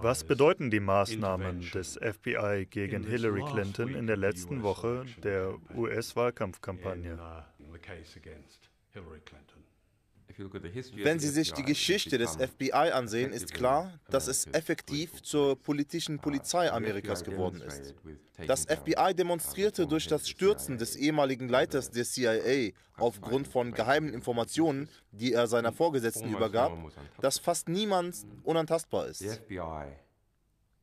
Was bedeuten die Maßnahmen des FBI gegen uh, Hillary Clinton in der letzten Woche der US-Wahlkampfkampagne? Wenn Sie sich die Geschichte des FBI ansehen, ist klar, dass es effektiv zur politischen uh, Polizei Amerikas geworden ist. Das FBI demonstrierte durch das Stürzen des ehemaligen uh, Leiters der CIA aufgrund von geheimen Informationen, die er seiner mm, Vorgesetzten übergab, dass fast niemand mm. unantastbar ist.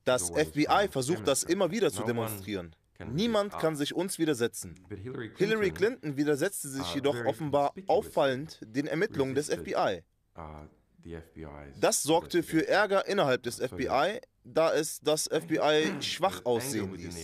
Das FBI versucht das immer wieder zu demonstrieren. Niemand kann sich uns widersetzen. Hillary Clinton widersetzte sich uh, jedoch offenbar auffallend den Ermittlungen des FBI. Uh, das sorgte für Ärger innerhalb des FBI, da es das FBI schwach aussehen ließ.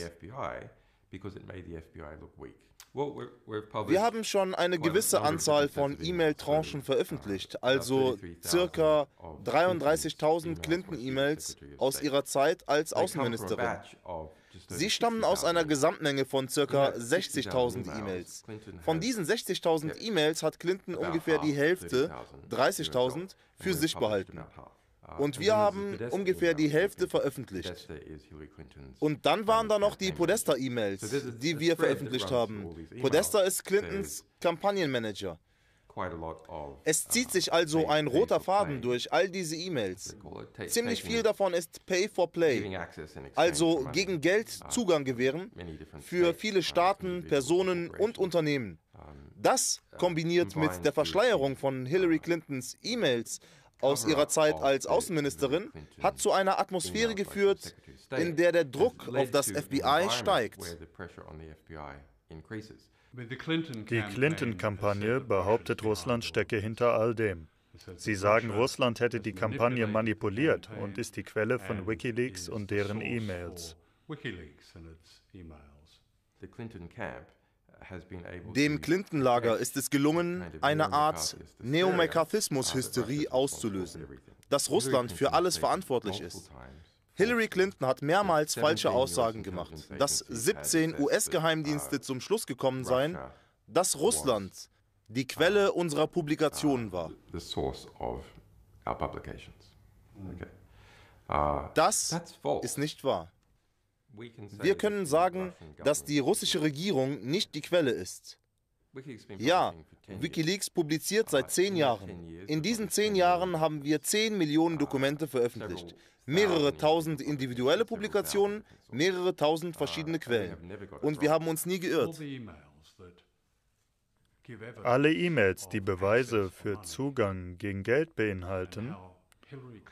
Wir haben schon eine gewisse Anzahl von E-Mail-Tranchen uh, veröffentlicht, also circa 33.000 Clinton-E-Mails aus ihrer Zeit als Außenministerin. Sie stammen aus einer Gesamtmenge von ca. 60.000 E-Mails. Von diesen 60.000 E-Mails hat Clinton ah, ungefähr die Hälfte, 30.000, für sich behalten. Und wir haben ungefähr die Hälfte veröffentlicht. Und dann waren da noch die Podesta-E-Mails, die wir veröffentlicht haben. Podesta ist Clintons Kampagnenmanager. Es uh, zieht sich also ein roter Faden durch all diese E-Mails. Ziemlich viel davon ist Pay for Play, also gegen Geld uh, Zugang gewähren für viele uh, Staaten, Personen und Unternehmen. Das kombiniert mit der Verschleierung von Hillary Clintons E-Mails aus ihrer Zeit als Außenministerin hat zu einer Atmosphäre geführt, in der der Druck auf das FBI steigt. Die Clinton-Kampagne behauptet, Russland stecke hinter all dem. Sie sagen, Russland hätte die Kampagne manipuliert und ist die Quelle von Wikileaks und deren E-Mails. Dem Clinton-Lager ist es gelungen, eine Art Neomacarthismus-Hysterie auszulösen, dass Russland für alles verantwortlich ist. Hillary Clinton hat mehrmals falsche Aussagen gemacht, dass 17 US-Geheimdienste uh, zum Schluss gekommen seien, dass Russland die uh, Quelle unserer Publikationen uh, war. Mhm. Das ist nicht wahr. Wir können sagen, dass die russische Regierung nicht die Quelle ist. Ja, Wikileaks publiziert seit zehn Jahren. In diesen zehn Jahren haben wir zehn Millionen ah, Dokumente veröffentlicht, mehrere tausend individuelle Publikationen, mehrere tausend verschiedene Quellen. Und wir haben uns nie geirrt. Alle E-Mails, die Beweise für Zugang gegen Geld beinhalten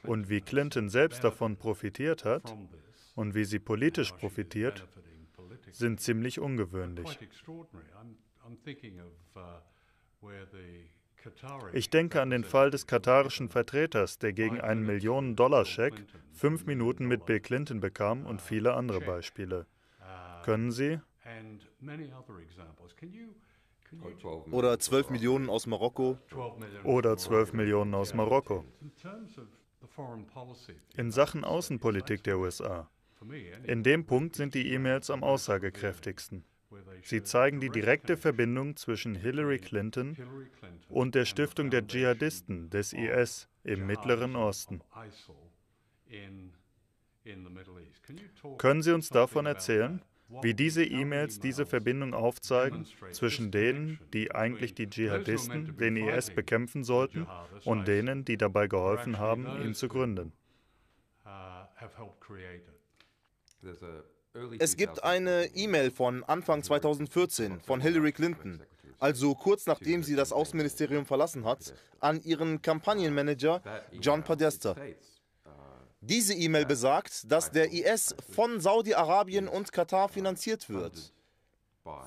und wie Clinton selbst davon profitiert hat und wie sie politisch profitiert, sind ziemlich ungewöhnlich. Uh, ich denke an den Fall des katarischen Vertreters, der gegen einen Millionen-Dollar-Scheck fünf Minuten mit Bill Clinton bekam und viele andere Beispiele. Uh, Können Sie? Oder 12 Millionen aus Marokko. Oder 12 Millionen aus Marokko. In uh, Sachen Außenpolitik der USA. In dem Punkt sind die E-Mails am aussagekräftigsten. Sie zeigen die direkte Verbindung zwischen Hillary Clinton und der Stiftung der Dschihadisten des IS im Mittleren Osten. Können Sie uns davon erzählen, wie diese E-Mails diese Verbindung aufzeigen zwischen denen, die eigentlich die Dschihadisten, den IS bekämpfen sollten, und denen, die dabei geholfen haben, ihn zu gründen? Es gibt eine E-Mail von Anfang 2014 von Hillary Clinton, also kurz nachdem sie das Außenministerium verlassen hat, an ihren Kampagnenmanager John Podesta. Diese E-Mail uh, besagt, dass der IS von Saudi-Arabien und Katar finanziert wird.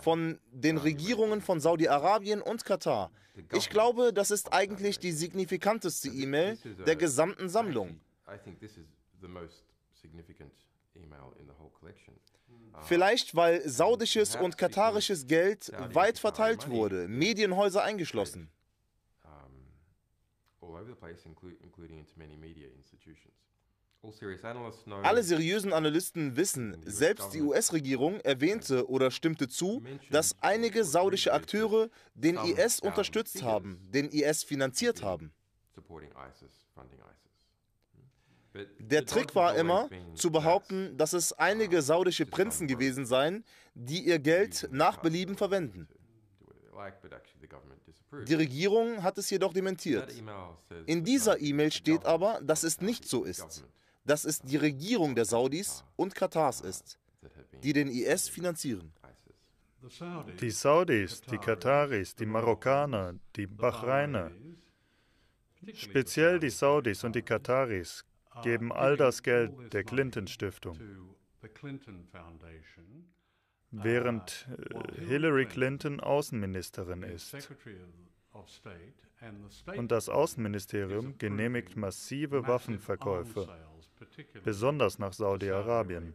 Von den Regierungen von Saudi-Arabien und Katar. Ich glaube, das ist eigentlich die signifikanteste E-Mail der gesamten Sammlung. Hm. Ah. Vielleicht weil saudisches und katarisches Geld weit verteilt wurde, Medienhäuser eingeschlossen. Alle seriösen Analysten wissen, selbst die US-Regierung erwähnte oder stimmte zu, dass einige saudische Akteure den IS unterstützt haben, den IS finanziert haben. Der Trick war immer, zu behaupten, dass es einige saudische Prinzen gewesen seien, die ihr Geld nach Belieben verwenden. Die Regierung hat es jedoch dementiert. In dieser E-Mail steht aber, dass es nicht so ist, dass es die Regierung der Saudis und Katars ist, die den IS finanzieren. Die Saudis, die Kataris, die Marokkaner, die Bahrainer, speziell die Saudis und die Kataris geben uh, all das Geld der Clinton Stiftung. Während uh, äh, Hillary Clinton Außenministerin ist. Und das Außenministerium genehmigt massive Waffenverkäufe, besonders nach Saudi-Arabien.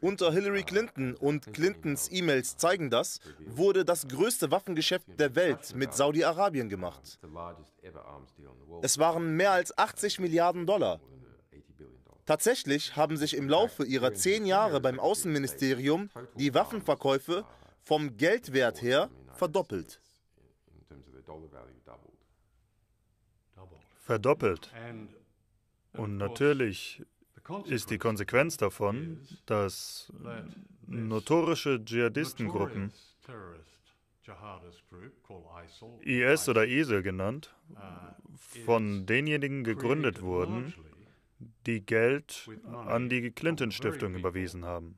Unter Hillary Clinton ah, und Clintons genau. E-Mails zeigen das, wurde das größte Waffengeschäft der Welt mit Saudi-Arabien gemacht. Es waren mehr als 80 Milliarden Dollar. Tatsächlich haben sich im Laufe ihrer zehn Jahre beim Außenministerium die Waffenverkäufe vom Geldwert her verdoppelt. Verdoppelt. Und natürlich ist die Konsequenz davon, dass notorische Dschihadistengruppen, IS oder ISIL genannt, von denjenigen gegründet wurden, die Geld an die Clinton Stiftung überwiesen haben.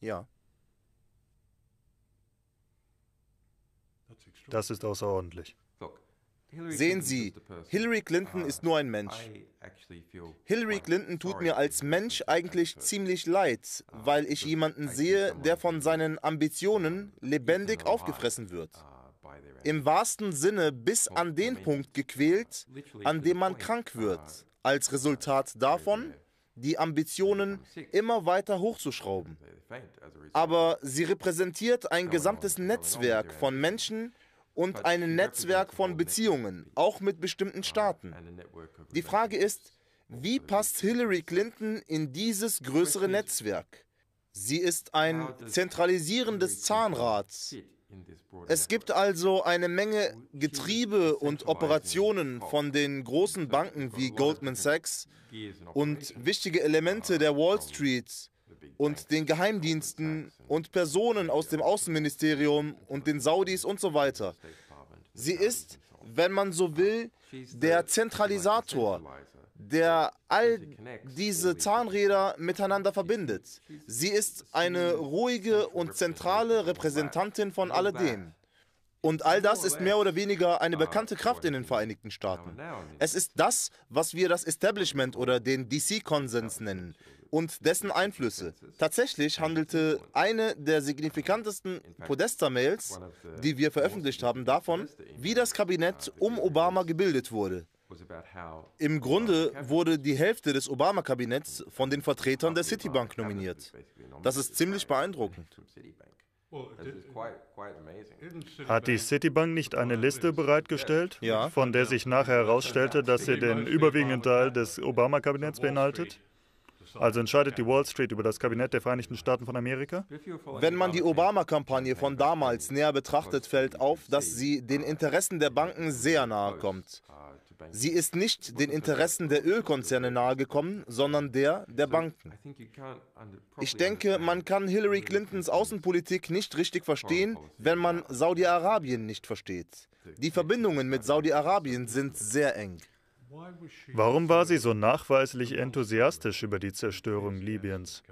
Ja. Das ist außerordentlich. Sehen Sie, Hillary Clinton uh, ist nur ein Mensch. Hillary Clinton tut mir als Mensch eigentlich ziemlich leid, uh, weil ich jemanden sehe, der von seinen Ambitionen lebendig aufgefressen wird. Uh, Im wahrsten Sinne bis oh, an den Punkt gequält, an dem man krank wird, als Resultat davon, die Ambitionen immer weiter hochzuschrauben. Aber sie repräsentiert ein gesamtes Netzwerk von Menschen, und ein Netzwerk von Beziehungen, auch mit bestimmten ah, Staaten. Die Frage ist, wie passt Hillary Clinton in dieses größere Netzwerk? Sie ist ein zentralisierendes Zahnrad. Es gibt also eine Menge Getriebe und Operationen von den großen Banken wie Goldman Sachs und wichtige Elemente der Wall ah, Street, und den Geheimdiensten und Personen aus dem Außenministerium und den Saudis und so weiter. Sie ist, wenn man so will, der Zentralisator, der all diese Zahnräder miteinander verbindet. Sie ist eine ruhige und zentrale Repräsentantin von alledem. Und all das ist mehr oder weniger eine ah, bekannte Kraft in den Vereinigten Staaten. Es ist das, was wir das Establishment oder den DC-Konsens nennen und dessen Einflüsse. Tatsächlich handelte eine der signifikantesten Podesta-Mails, die wir veröffentlicht haben, davon, wie das Kabinett um Obama gebildet wurde. Im Grunde uh, wurde die Hälfte des Obama-Kabinetts von den Vertretern der Citibank nominiert. Das ist ziemlich beeindruckend. Hat die Citibank nicht eine Liste bereitgestellt, von der sich nachher herausstellte, dass sie den überwiegenden Teil des Obama-Kabinetts beinhaltet? Also entscheidet die Wall Street über das Kabinett der Vereinigten Staaten von Amerika? Wenn man die Obama-Kampagne von damals näher betrachtet, fällt auf, dass sie den Interessen der Banken sehr nahe kommt. Sie ist nicht den Interessen der Ölkonzerne nahegekommen, sondern der der Banken. Ich denke, man kann Hillary Clintons Außenpolitik nicht richtig verstehen, wenn man Saudi-Arabien nicht versteht. Die Verbindungen mit Saudi-Arabien sind sehr eng. Warum war sie so nachweislich enthusiastisch über die Zerstörung Libyens?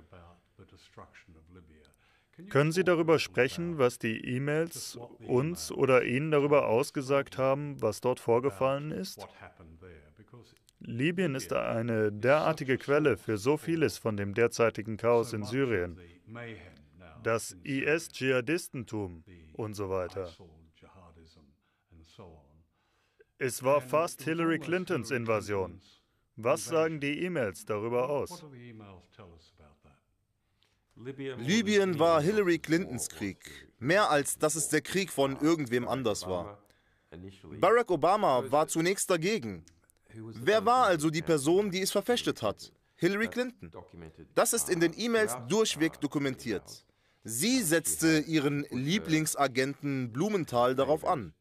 Können Sie darüber sprechen, was die E-Mails uns oder Ihnen darüber ausgesagt haben, was dort vorgefallen ist? Libyen ist eine derartige Quelle für so vieles von dem derzeitigen Chaos in Syrien, das IS-Dschihadistentum und so weiter. Es war fast Hillary Clintons Invasion. Was sagen die E-Mails darüber aus? Libyen war Hillary Clintons Krieg, mehr als dass es der Krieg von irgendwem anders war. Barack Obama war zunächst dagegen. Wer war also die Person, die es verfechtet hat? Hillary Clinton. Das ist in den ah, E-Mails durchweg ah, dokumentiert. Sie ah, setzte ihren Lieblingsagenten Blumenthal darauf an.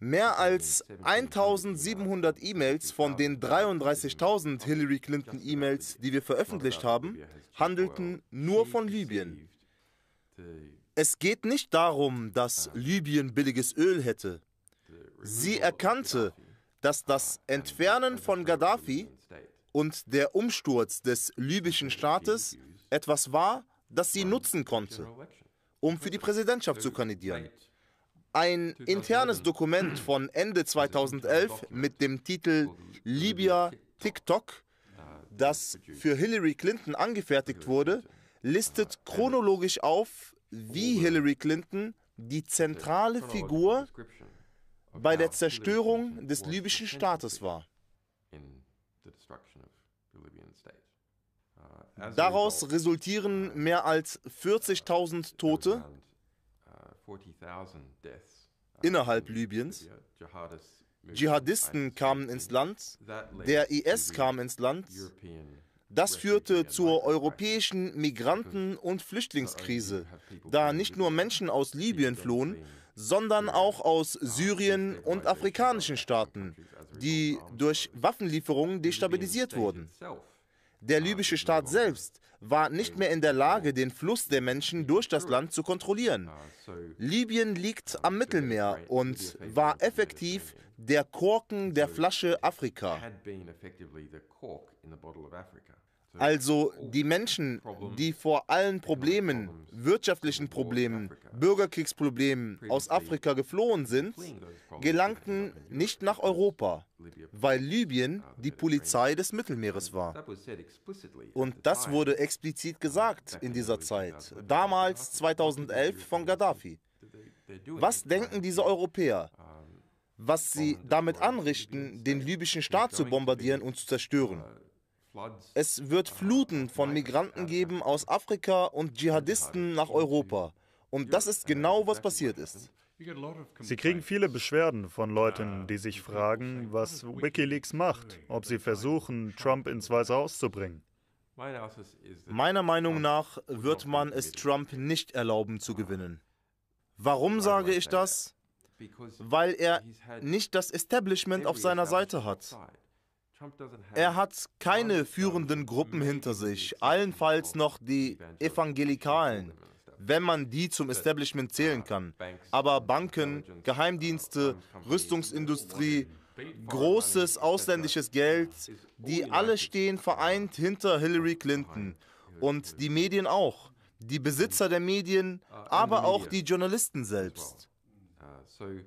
Mehr als 1700 E-Mails von den 33.000 Hillary Clinton-E-Mails, die wir veröffentlicht haben, handelten nur von Libyen. Es geht nicht darum, dass Libyen billiges Öl hätte. Sie erkannte, dass das Entfernen von Gaddafi und der Umsturz des libyschen Staates etwas war, das sie nutzen konnte, um für die Präsidentschaft zu kandidieren. Ein internes Dokument von Ende 2011 mit dem Titel Libya TikTok, das für Hillary Clinton angefertigt wurde, listet chronologisch auf, wie Hillary Clinton die zentrale Figur bei der Zerstörung des libyschen Staates war. Daraus resultieren mehr als 40.000 Tote, Uh, innerhalb Libyens. Dschihadisten kamen ins Land, der IS kam ins Land. Das führte zur europäischen Migranten- und Flüchtlingskrise, da nicht nur Menschen aus Libyen flohen, sondern auch aus uh, Syrien und afrikanischen Staaten, die durch Waffenlieferungen destabilisiert wurden. Der uh, libysche Staat selbst war nicht mehr in der Lage, den Fluss der Menschen durch das Land zu kontrollieren. Libyen liegt am Mittelmeer und war effektiv der Korken der Flasche Afrika. Also die Menschen, die vor allen Problemen, wirtschaftlichen Problemen, Bürgerkriegsproblemen aus Afrika geflohen sind, gelangten nicht nach Europa, weil Libyen die Polizei des Mittelmeeres war. Und das wurde explizit gesagt in dieser Zeit, damals 2011 von Gaddafi. Was denken diese Europäer? Was sie damit anrichten, den libyschen Staat zu bombardieren und zu zerstören. Es wird Fluten von Migranten geben aus Afrika und Dschihadisten nach Europa. Und das ist genau, was passiert ist. Sie kriegen viele Beschwerden von Leuten, die sich fragen, was Wikileaks macht, ob sie versuchen, Trump ins Weiße Haus zu bringen. Meiner Meinung nach wird man es Trump nicht erlauben zu gewinnen. Warum sage ich das? Weil er nicht das Establishment auf seiner Seite hat. Er hat keine führenden Gruppen hinter sich, allenfalls noch die Evangelikalen, wenn man die zum Establishment zählen uh, kann. Aber Banken, uh, Geheimdienste, Rüstungsindustrie großes ausländisches Geld, die alle stehen vereint hinter Hillary Clinton und die Medien auch, die Besitzer der Medien, aber auch die Journalisten selbst. Uh,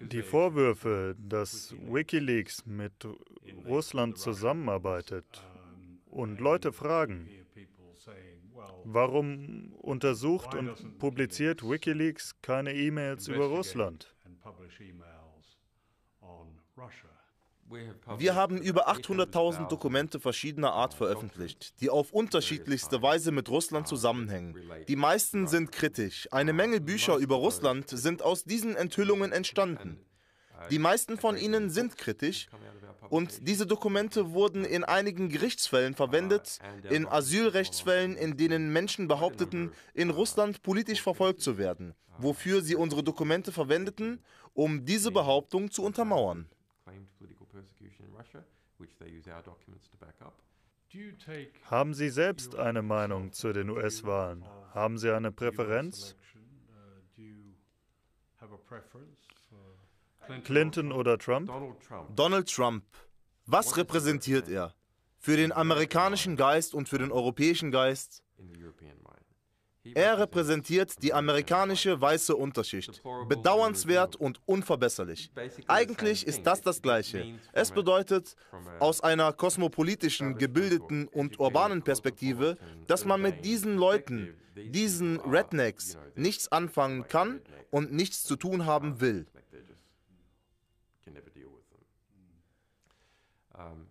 die Vorwürfe, dass Wikileaks mit Russland zusammenarbeitet und Leute fragen, Warum untersucht und publiziert Wikileaks keine E-Mails über Russland? Wir haben über 800.000 Dokumente verschiedener Art veröffentlicht, die auf unterschiedlichste Weise mit Russland zusammenhängen. Die meisten sind kritisch. Eine Menge Bücher über Russland sind aus diesen Enthüllungen entstanden. Die meisten von ihnen sind kritisch und diese Dokumente wurden in einigen Gerichtsfällen verwendet, in Asylrechtsfällen, in denen Menschen behaupteten, in Russland politisch verfolgt zu werden, wofür sie unsere Dokumente verwendeten, um diese Behauptung zu untermauern. Haben Sie selbst eine Meinung zu den US-Wahlen? Haben Sie eine Präferenz? Clinton oder Trump? Donald Trump. Was repräsentiert er? Für den amerikanischen Geist und für den europäischen Geist? Er repräsentiert die amerikanische weiße Unterschicht. Bedauernswert und unverbesserlich. Eigentlich ist das das Gleiche. Es bedeutet, aus einer kosmopolitischen, gebildeten und urbanen Perspektive, dass man mit diesen Leuten, diesen Rednecks, nichts anfangen kann und nichts zu tun haben will. Ähm,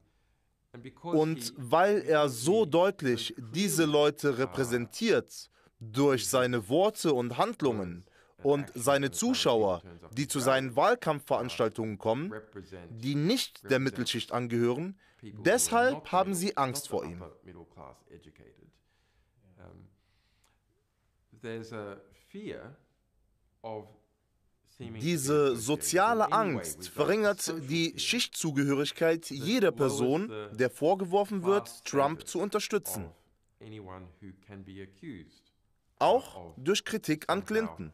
und weil er so deutlich diese Leute repräsentiert durch seine Worte und Handlungen und seine Zuschauer, die zu seinen Wahlkampfveranstaltungen kommen, die nicht der Mittelschicht angehören, deshalb haben sie Angst vor ihm. There's a fear of diese soziale Angst verringert die Schichtzugehörigkeit jeder Person, der vorgeworfen wird, Trump zu unterstützen. Auch durch Kritik an Clinton.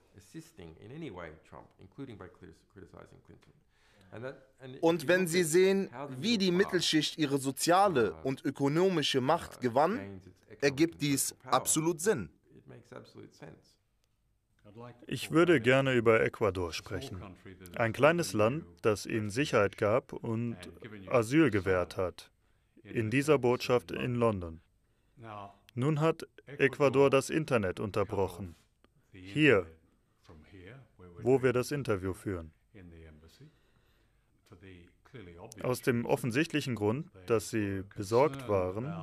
Und wenn Sie sehen, wie die Mittelschicht ihre soziale und ökonomische Macht gewann, ergibt dies absolut Sinn. Ich würde gerne über Ecuador sprechen. Ein kleines Land, das ihnen Sicherheit gab und Asyl gewährt hat. In dieser Botschaft in London. Nun hat Ecuador das Internet unterbrochen. Hier, wo wir das Interview führen. Aus dem offensichtlichen Grund, dass sie besorgt waren,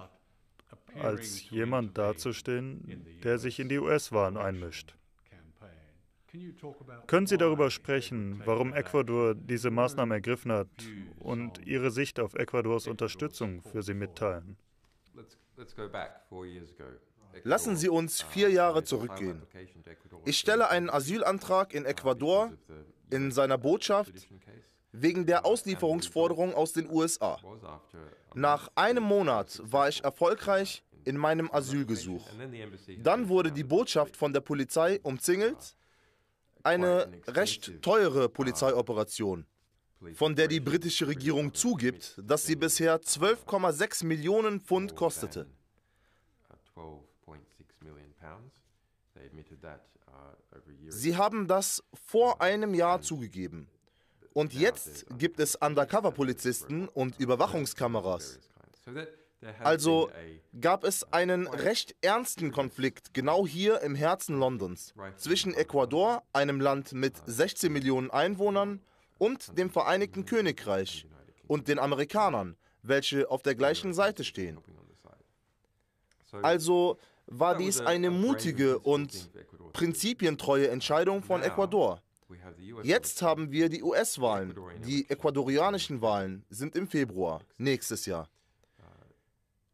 als jemand dazustehen, der sich in die US-Wahlen einmischt. Können Sie darüber sprechen, warum Ecuador diese Maßnahme ergriffen hat und Ihre Sicht auf Ecuadors Unterstützung für sie mitteilen? Lassen Sie uns vier Jahre zurückgehen. Ich stelle einen Asylantrag in Ecuador, in seiner Botschaft, wegen der Auslieferungsforderung aus den USA. Nach einem Monat war ich erfolgreich in meinem Asylgesuch. Dann wurde die Botschaft von der Polizei umzingelt eine recht teure ah. Polizeioperation, von der die britische Regierung zugibt, dass sie bisher 12,6 Millionen Pfund kostete. Uh, uh, sie haben das vor einem Jahr zugegeben. Und jetzt gibt es Undercover-Polizisten und Überwachungskameras. Also gab es einen recht ernsten Konflikt genau hier im Herzen Londons zwischen Ecuador, einem Land mit 16 ah. Millionen Einwohnern, und dem Vereinigten Königreich und den Amerikanern, welche auf der gleichen Seite stehen. Also war dies eine mutige und prinzipientreue Entscheidung von Ecuador. Jetzt haben wir die US-Wahlen. Die ecuadorianischen Wahlen sind im Februar nächstes Jahr.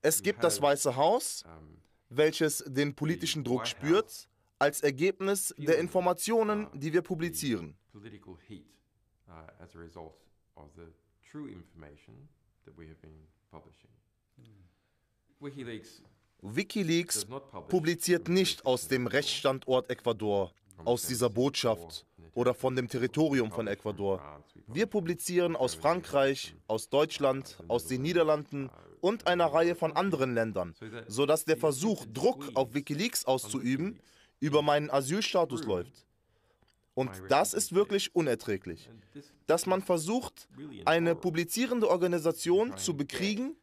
Es gibt das Weiße Haus, ähm, welches den politischen Druck spürt, als Ergebnis der Informationen, uh, die wir publizieren. Uh, mm. Wikileaks publiziert nicht aus dem Rechtsstandort Ecuador, aus dieser Botschaft oder von dem Territorium von Ecuador. Wir publizieren aus Frankreich, aus Deutschland, aus den Niederlanden, uh, und einer Reihe von anderen Ländern, sodass der Versuch, Druck auf Wikileaks auszuüben, über meinen Asylstatus läuft. Und das ist wirklich unerträglich, dass man versucht, eine publizierende Organisation zu bekriegen,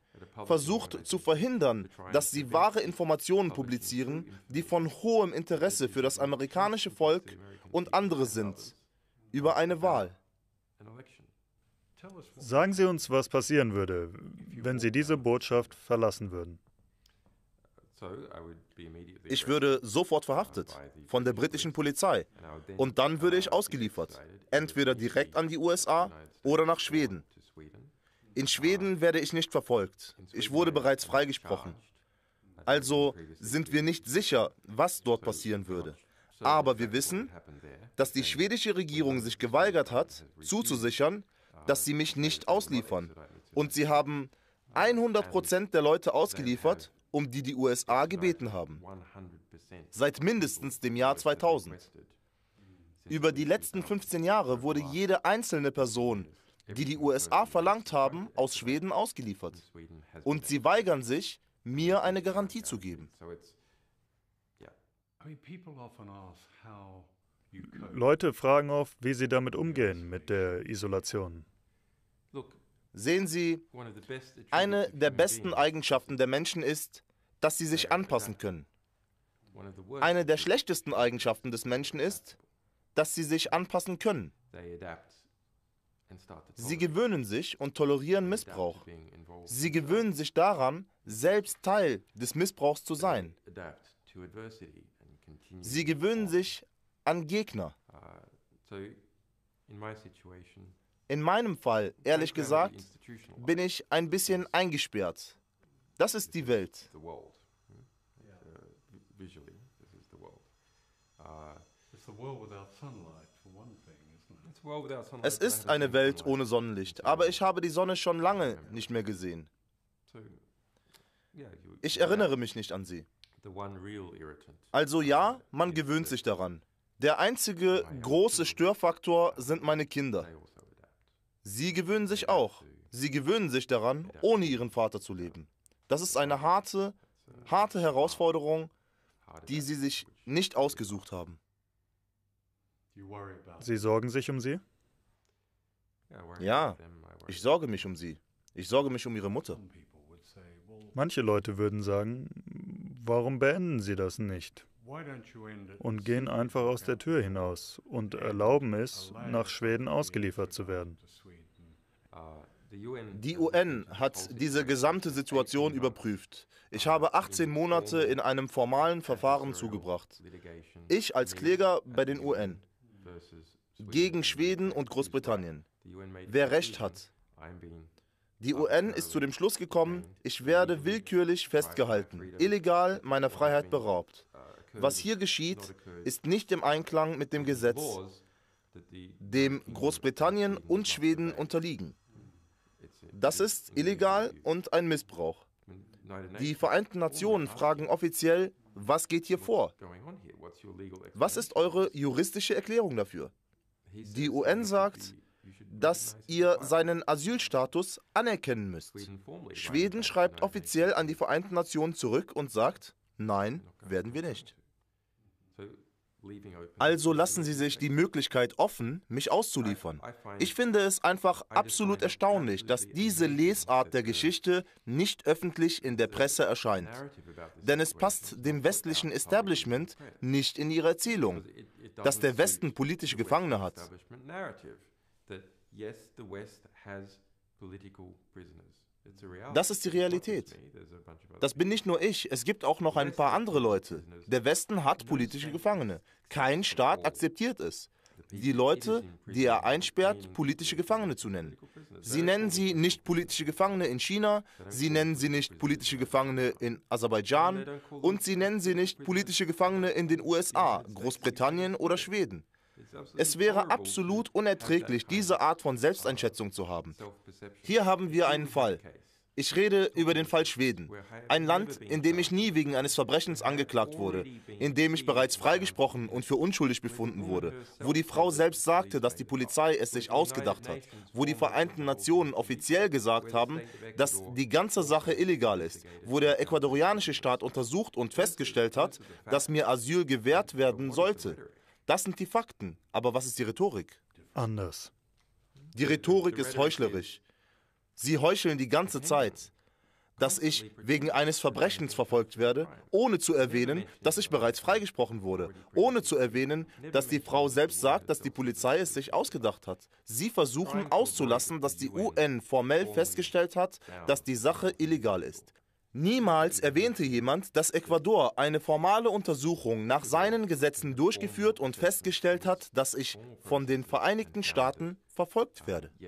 versucht zu verhindern, dass sie wahre Informationen publizieren, die von hohem Interesse für das amerikanische Volk und andere sind, über eine Wahl. Sagen Sie uns, was passieren würde, wenn Sie diese Botschaft verlassen würden. Ich würde sofort verhaftet von der britischen Polizei und dann würde ich ausgeliefert, entweder direkt an die USA oder nach Schweden. In Schweden werde ich nicht verfolgt. Ich wurde bereits freigesprochen. Also sind wir nicht sicher, was dort passieren würde. Aber wir wissen, dass die schwedische Regierung sich geweigert hat, zuzusichern, dass sie mich nicht ausliefern. Und sie haben 100% der Leute ausgeliefert, um die die USA gebeten haben. Seit mindestens dem Jahr 2000. Über die letzten 15 Jahre wurde jede einzelne Person, die die USA verlangt haben, aus Schweden ausgeliefert. Und sie weigern sich, mir eine Garantie zu geben. I mean, people often ask how Leute fragen oft, wie sie damit umgehen, mit der Isolation. Sehen Sie, eine der besten Eigenschaften der Menschen ist, dass sie sich anpassen können. Eine der schlechtesten Eigenschaften des Menschen ist, dass sie sich anpassen können. Sie gewöhnen sich und tolerieren Missbrauch. Sie gewöhnen sich daran, selbst Teil des Missbrauchs zu sein. Sie gewöhnen sich an Gegner. In meinem Fall, ehrlich gesagt, bin ich ein bisschen eingesperrt. Das ist die Welt. Uh, uh, es ist eine Welt ohne Sonnenlicht, aber ich habe die Sonne schon lange nicht mehr gesehen. Ich erinnere mich nicht an sie. Also ja, man gewöhnt sich daran. Der einzige große Störfaktor sind meine Kinder. Sie gewöhnen sich auch. Sie gewöhnen sich daran, ohne ihren Vater zu leben. Das ist eine harte, harte Herausforderung, die sie sich nicht ausgesucht haben. Sie sorgen sich um sie? Ja, ich sorge mich um sie. Ich sorge mich um ihre Mutter. Manche Leute würden sagen, warum beenden Sie das nicht? und gehen einfach aus der Tür hinaus und erlauben es, nach Schweden ausgeliefert zu werden. Uh, Die UN hat diese gesamte Situation überprüft. Ich habe 18 Monate in einem formalen Verfahren zugebracht. Ich als Kläger bei den UN gegen Schweden und Großbritannien. Wer recht hat. Die UN ist zu dem Schluss gekommen, ich werde willkürlich festgehalten, illegal meiner Freiheit beraubt. Was hier geschieht, ist nicht im Einklang mit dem Gesetz, dem Großbritannien und Schweden unterliegen. Das ist illegal und ein Missbrauch. Die Vereinten oh Nationen fragen offiziell, was geht hier vor? Was ist eure juristische Erklärung dafür? Die UN sagt, dass ihr seinen Asylstatus anerkennen müsst. Schweden schreibt offiziell an die Vereinten Nationen zurück und sagt, nein, werden wir nicht. Also lassen Sie sich die Möglichkeit offen, mich auszuliefern. Ich finde es einfach absolut erstaunlich, dass diese Lesart der uh, Geschichte nicht öffentlich in der Presse erscheint. Denn es passt dem westlichen Establishment nicht in ihre Erzählung, dass der Westen politische Gefangene hat. Yes, the West has political prisoners. Das ist die Realität. Das bin nicht nur ich, es gibt auch noch ein paar andere Leute. Der Westen hat politische Gefangene. Kein Staat akzeptiert es. Die Leute, die er einsperrt, politische Gefangene zu nennen. Sie nennen sie nicht politische Gefangene in China, sie nennen sie nicht politische Gefangene in Aserbaidschan und sie nennen sie nicht politische Gefangene in den USA, Großbritannien oder Schweden. Es wäre absolut unerträglich, diese Art von Selbsteinschätzung zu haben. Hier haben wir einen Fall. Ich rede über den Fall Schweden, ein Land, in dem ich nie wegen eines Verbrechens angeklagt wurde, in dem ich bereits freigesprochen und für unschuldig befunden wurde, wo die Frau selbst sagte, dass die Polizei es sich ausgedacht hat, wo die Vereinten Nationen offiziell gesagt haben, dass die ganze Sache illegal ist, wo der ecuadorianische Staat untersucht und festgestellt hat, dass mir Asyl gewährt werden sollte. Das sind die Fakten. Aber was ist die Rhetorik? Anders. Die Rhetorik ist heuchlerisch. Sie heucheln die ganze mhm. Zeit, dass ich wegen eines Verbrechens verfolgt werde, ohne zu erwähnen, dass ich bereits freigesprochen wurde, ohne zu erwähnen, dass die Frau selbst sagt, dass die Polizei es sich ausgedacht hat. Sie versuchen auszulassen, dass die UN formell festgestellt hat, dass die Sache illegal ist. Niemals erwähnte jemand, dass Ecuador eine formale Untersuchung nach seinen Gesetzen durchgeführt und festgestellt hat, dass ich von den Vereinigten Staaten verfolgt werde. Uh,